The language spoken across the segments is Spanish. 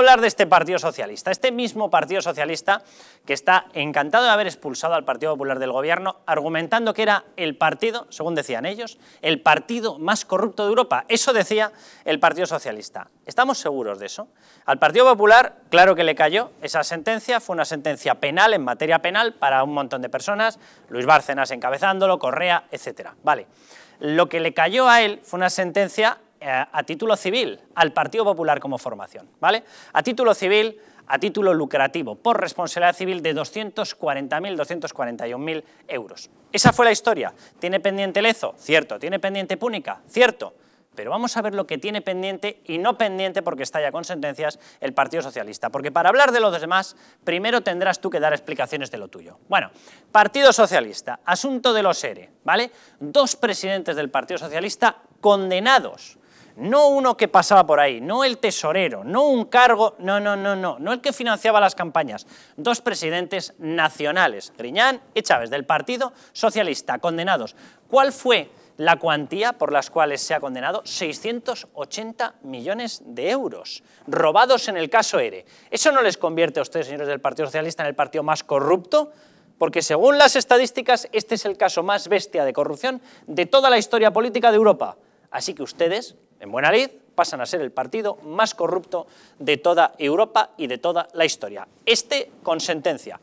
hablar de este Partido Socialista, este mismo Partido Socialista que está encantado de haber expulsado al Partido Popular del Gobierno, argumentando que era el partido, según decían ellos, el partido más corrupto de Europa. Eso decía el Partido Socialista. ¿Estamos seguros de eso? Al Partido Popular, claro que le cayó esa sentencia, fue una sentencia penal, en materia penal, para un montón de personas, Luis Bárcenas encabezándolo, Correa, etcétera. Vale. Lo que le cayó a él fue una sentencia eh, a título civil al Partido Popular como formación, ¿vale? A título civil, a título lucrativo, por responsabilidad civil de 240.000, 241.000 euros. Esa fue la historia. ¿Tiene pendiente Lezo? Cierto. ¿Tiene pendiente Púnica? Cierto. Pero vamos a ver lo que tiene pendiente y no pendiente porque está ya con sentencias el Partido Socialista. Porque para hablar de los demás, primero tendrás tú que dar explicaciones de lo tuyo. Bueno, Partido Socialista, asunto de los ERE, ¿vale? Dos presidentes del Partido Socialista condenados no uno que pasaba por ahí, no el tesorero, no un cargo, no, no, no, no, no el que financiaba las campañas, dos presidentes nacionales, Griñán y Chávez, del Partido Socialista, condenados. ¿Cuál fue la cuantía por las cuales se ha condenado 680 millones de euros, robados en el caso ERE. ¿Eso no les convierte a ustedes, señores del Partido Socialista, en el partido más corrupto? Porque según las estadísticas, este es el caso más bestia de corrupción de toda la historia política de Europa. Así que ustedes en buena lid pasan a ser el partido más corrupto de toda Europa y de toda la historia. Este con sentencia.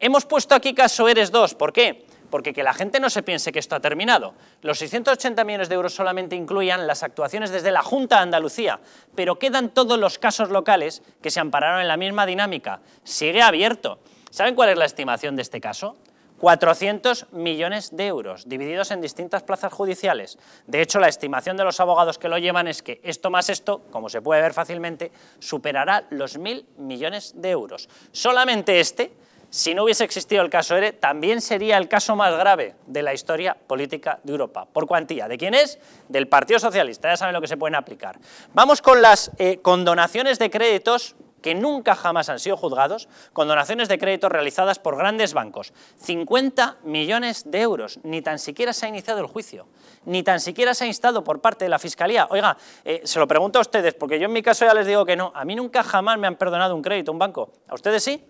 Hemos puesto aquí caso Eres 2, ¿por qué? Porque que la gente no se piense que esto ha terminado. Los 680 millones de euros solamente incluían las actuaciones desde la Junta de Andalucía, pero quedan todos los casos locales que se ampararon en la misma dinámica. Sigue abierto. ¿Saben cuál es la estimación de este caso? 400 millones de euros, divididos en distintas plazas judiciales. De hecho, la estimación de los abogados que lo llevan es que esto más esto, como se puede ver fácilmente, superará los 1.000 millones de euros. Solamente este, si no hubiese existido el caso ERE, también sería el caso más grave de la historia política de Europa, por cuantía. ¿De quién es? Del Partido Socialista, ya saben lo que se pueden aplicar. Vamos con las eh, condonaciones de créditos que nunca jamás han sido juzgados con donaciones de crédito realizadas por grandes bancos. 50 millones de euros. Ni tan siquiera se ha iniciado el juicio. Ni tan siquiera se ha instado por parte de la Fiscalía. Oiga, eh, se lo pregunto a ustedes, porque yo en mi caso ya les digo que no. A mí nunca jamás me han perdonado un crédito, un banco. ¿A ustedes sí?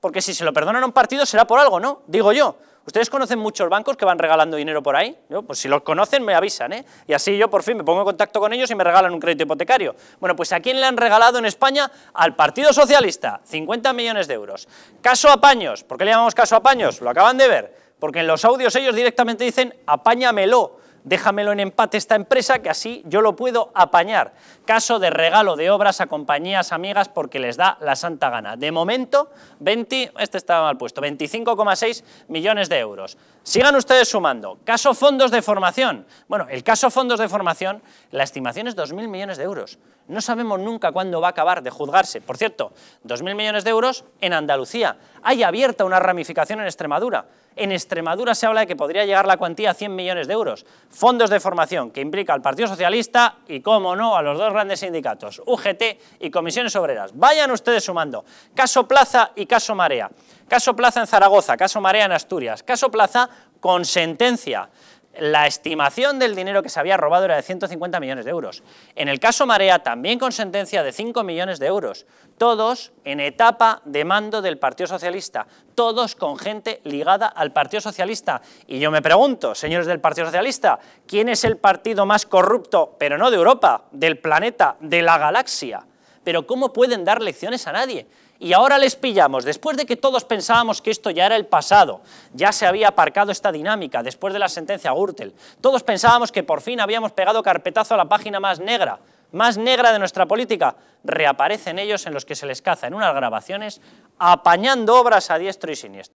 Porque si se lo perdonan a un partido será por algo, ¿no? Digo yo. ¿Ustedes conocen muchos bancos que van regalando dinero por ahí? Pues si los conocen, me avisan, ¿eh? Y así yo por fin me pongo en contacto con ellos y me regalan un crédito hipotecario. Bueno, pues ¿a quién le han regalado en España? Al Partido Socialista, 50 millones de euros. Caso Apaños, ¿por qué le llamamos caso Apaños? Lo acaban de ver, porque en los audios ellos directamente dicen apáñamelo déjamelo en empate esta empresa que así yo lo puedo apañar. Caso de regalo de obras a compañías amigas porque les da la santa gana. De momento, 20, este estaba mal puesto, 25,6 millones de euros. Sigan ustedes sumando. Caso fondos de formación. Bueno, el caso fondos de formación, la estimación es 2.000 millones de euros. No sabemos nunca cuándo va a acabar de juzgarse. Por cierto, 2.000 millones de euros en Andalucía. Hay abierta una ramificación en Extremadura. En Extremadura se habla de que podría llegar la cuantía a 100 millones de euros. Fondos de formación que implica al Partido Socialista y, cómo no, a los dos grandes sindicatos, UGT y Comisiones Obreras. Vayan ustedes sumando. Caso Plaza y Caso Marea. Caso Plaza en Zaragoza, Caso Marea en Asturias. Caso Plaza con sentencia la estimación del dinero que se había robado era de 150 millones de euros. En el caso Marea, también con sentencia de 5 millones de euros. Todos en etapa de mando del Partido Socialista. Todos con gente ligada al Partido Socialista. Y yo me pregunto, señores del Partido Socialista, ¿quién es el partido más corrupto, pero no de Europa, del planeta, de la galaxia? Pero ¿cómo pueden dar lecciones a nadie? Y ahora les pillamos, después de que todos pensábamos que esto ya era el pasado, ya se había aparcado esta dinámica después de la sentencia Gürtel, todos pensábamos que por fin habíamos pegado carpetazo a la página más negra, más negra de nuestra política, reaparecen ellos en los que se les caza en unas grabaciones apañando obras a diestro y siniestro.